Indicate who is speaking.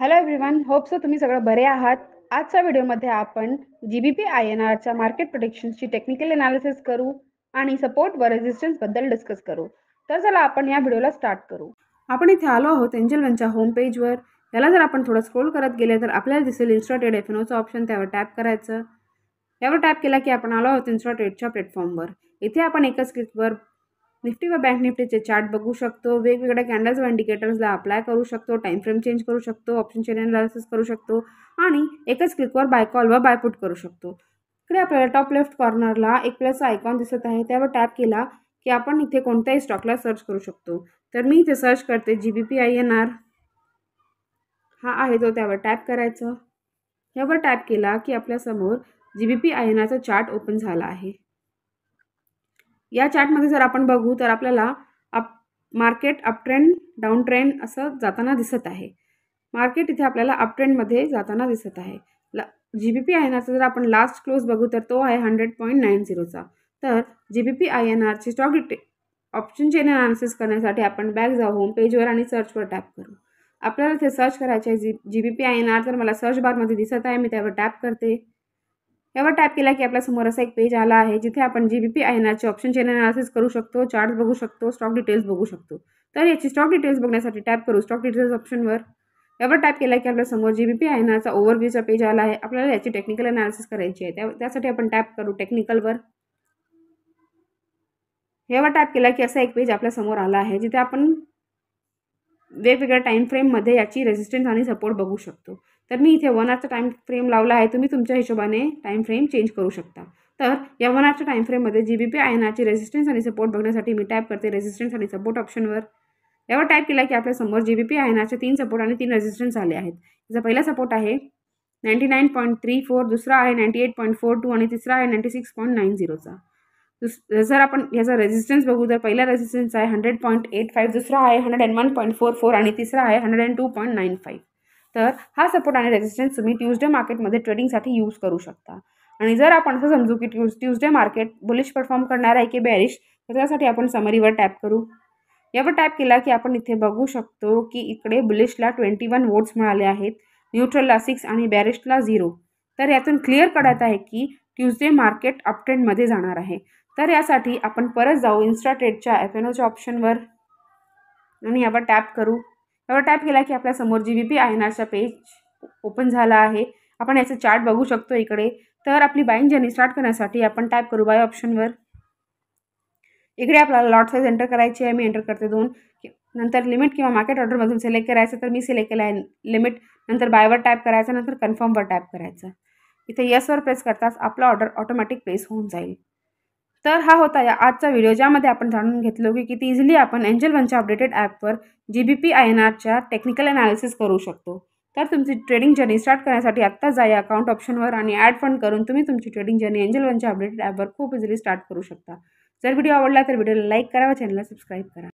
Speaker 1: hello everyone hope so तुम्ही सगळं बरे आहात आजच्या व्हिडिओमध्ये आपण जीबीपी आय एन आरच्या मार्केट प्रोडिक्शनची टेक्निकल अनालिसिस करू आणि सपोर्ट व बद्दल डिस्कस करू तर चला आपण या व्हिडिओला स्टार्ट करू आपण इथे आलो आहोत एंजल वनच्या होम पेजवर याला जर आपण थोडं स्क्रोल करत गेले तर आपल्याला दिसेल इन्स्टॉटेड एफ ऑप्शन त्यावर टॅप करायचं यावर टॅप केला की आपण आलो आहोत इन्स्टॉटेडच्या प्लॅटफॉर्मवर इथे आपण एकच क्लिकवर निफ्टी व बँक निफ्टीचे चार्ट बघू शकतो वेगवेगळ्या कॅन्डल्स व इंडिकेटर्सला अप्लाय करू शकतो टाईम फ्रेम चेंज करू शकतो ऑप्शनचे अनालिसिस करू शकतो आणि एकच क्लिकवर बाय कॉल व बायपुट करू शकतो इकडे आपल्याला टॉप लेफ्ट कॉर्नरला एक प्लस आयकॉन दिसत आहे त्यावर टॅप केला की आपण इथे कोणत्याही स्टॉकला सर्च करू शकतो तर मी इथे सर्च करते G B P I N R हा आहे तो त्यावर टॅप करायचं यावर टॅप केला की आपल्यासमोर G B P I N आरचा चार्ट ओपन झाला आहे या चार्टमध्ये जर आपण बघू तर आपल्याला up market uptrend trend down trend असं जाताना दिसत आहे मार्केट इथे आपल्याला अप ट्रेंडमध्ये जाताना दिसत आहे ला G B P I N आरचा जर आपण लास्ट क्लोज बघू तर तो आहे हंड्रेड पॉईंट नाईन झिरोचा तर G B P I N आरचे स्टॉक डिटे ऑप्शनचे अनालिसिस करण्यासाठी आपण बॅग जाऊ होम पेजवर आणि सर्चवर टॅप करू आपल्याला इथे सर्च करायचे आहे G G B P I N R तर मला सर्च बारमध्ये दिसत आहे मी त्यावर टॅप करते यावर टाईप केला की समोर असा एक पेज आला आहे जिथे आपण जी बी पी आय एनआरचे ऑप्शन चेन अनालिसिस करू शकतो चार्ट बघू शकतो स्टॉक डिटेल्स बघू शकतो तर याची स्टॉक डिटेल्स बघण्यासाठी टॅप करू स्टॉक डिटेल्स ऑप्शनवर यावर टाईप केला की आपल्यासमोर जी बी पी आय एनआरचा ओव्हरव्ह्यूचा पेज आला आहे आपल्याला याची टेक्निकल अनालिसिस करायची आहे त्यासाठी आपण टॅप करू टेक्निकलवर यावर टॅप केला की असा एक पेज आपल्यासमोर आला आहे जिथे आपण वेगवेगळ्या टाईम फ्रेममध्ये याची रेझिस्टन्स आणि सपोर्ट बघू शकतो तर मी इथे वन आरचा टाईम फ्रेम लावला आहे तुम्ही तुमच्या हिशोबाने टाईम फ्रेम चेंज करू शकता तर या वन आरच्या टाईम फ्रेममध्ये जी बी पी आय एनआरची आणि सपोर्ट बघण्यासाठी मी टाईप करते रेजिस्टन्स आणि सपोर्ट ऑप्शनवर यावर टाईप केला की आपल्यासमोर जी बी पी आय तीन सपोर्ट आणि तीन रेजिस्टन्स आले आहेत याचा पहिला सपोर्ट आहे ninety nine point three four दुसरा आहे ninety eight point four two आणि तिसरा आहे नाईन्टी सिक्स पॉईंट नाईन झिरोचा दुस जर आपण ह्याचा रेजिस्टन्स बघू तर पहिला रेजिस्टन्स आहे हंड्रेड पॉईंट एट फाईव्ह दुसरा आहे hundred and one point four four आणि तिसरा आहे hundred and two point nine five तर हा सपोर्ट आणि रेजिस्टन्स तुम्ही ट्यूजडे मार्केटमध्ये ट्रेडिंगसाठी यूज करू शकता आणि जर आपण असं समजू की Tues Tuesday market bullish perform करणार आहे की बॅरिश तर त्यासाठी आपण समरीवर टॅप करू यावर टॅप केला की आपण इथे बघू शकतो की इकडे बुलिशला ट्वेंटी वन वोट्स मिळाले आहेत न्यूट्रलला सिक्स आणि बॅरिशला झिरो तर यातून क्लिअर कळत आहे की ट्यूजडे मार्केट अपट्रेंडमध्ये जाणार आहे तर यासाठी आपण परत जाऊ इन्स्टाट्रेडच्या एफ एन ओच्या ऑप्शनवर आणि यावर टॅप करू तर टॅप केला की समोर जी बी पी आयनारचा पेज ओपन झाला आहे आपण याचं चार्ट बघू शकतो इकडे तर आपली बाईंग जर्नी स्टार्ट करण्यासाठी आपण टाईप करू बाय ऑप्शनवर इकडे आपल्याला लॉट साईज एंटर करायची आहे मी एंटर करते दोन नंतर लिमिट किंवा मार्केट ऑर्डरमधून सिलेक्ट करायचं तर मी सिलेक्ट केलं आहे लिमिट नंतर बायवर टाईप करायचं नंतर कन्फर्मवर टाईप करायचं इथे यसवर प्रेस करताच आपला ऑर्डर ऑटोमॅटिक प्लेस होऊन जाईल तर हा होता या आजचा व्हिडिओ ज्यामध्ये आपण जाणून घेतलो की किती इझिली आपण एंजल वनच्या अपडेटेड ॲपवर G B P I N आरच्या टेक्निकल अनालिसिस करू शकतो तर तुमची ट्रेडिंग जर्नी स्टार्ट करण्यासाठी आत्ता जाय अकाउंट ऑप्शनवर आणि ॲड फंड करून तुम्ही तुमची ट्रेडिंग जर्नी एंजल वनच्या अपडेटेड ॲपवर खूप इझिली स्टार्ट करू शकता जर व्हिडिओ आवडला तर व्हिडिओला लाईक करा व चॅनलला सबस्क्राईब करा